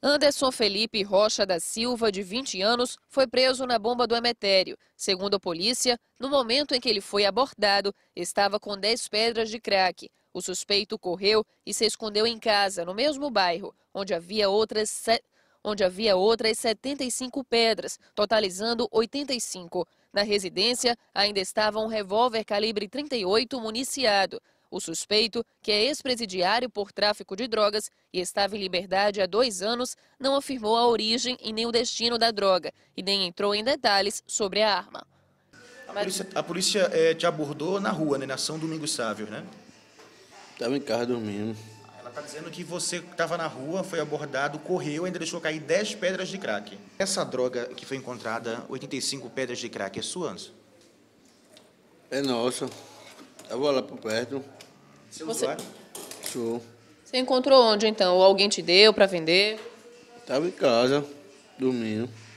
Anderson Felipe Rocha da Silva, de 20 anos, foi preso na bomba do Emetério. Segundo a polícia, no momento em que ele foi abordado, estava com 10 pedras de crack. O suspeito correu e se escondeu em casa, no mesmo bairro, onde havia outras, se... onde havia outras 75 pedras, totalizando 85. Na residência, ainda estava um revólver calibre 38 municiado. O suspeito, que é ex-presidiário por tráfico de drogas e estava em liberdade há dois anos, não afirmou a origem e nem o destino da droga e nem entrou em detalhes sobre a arma. A polícia, a polícia é, te abordou na rua, né, na São Domingos Sávio, né? Estava em casa dormindo. Ela está dizendo que você estava na rua, foi abordado, correu, ainda deixou cair 10 pedras de crack. Essa droga que foi encontrada, 85 pedras de crack, é sua, Anso? É nossa. Eu vou lá por perto. Seu Você... Show. Você encontrou onde então? Ou alguém te deu para vender? Estava em casa, dormindo.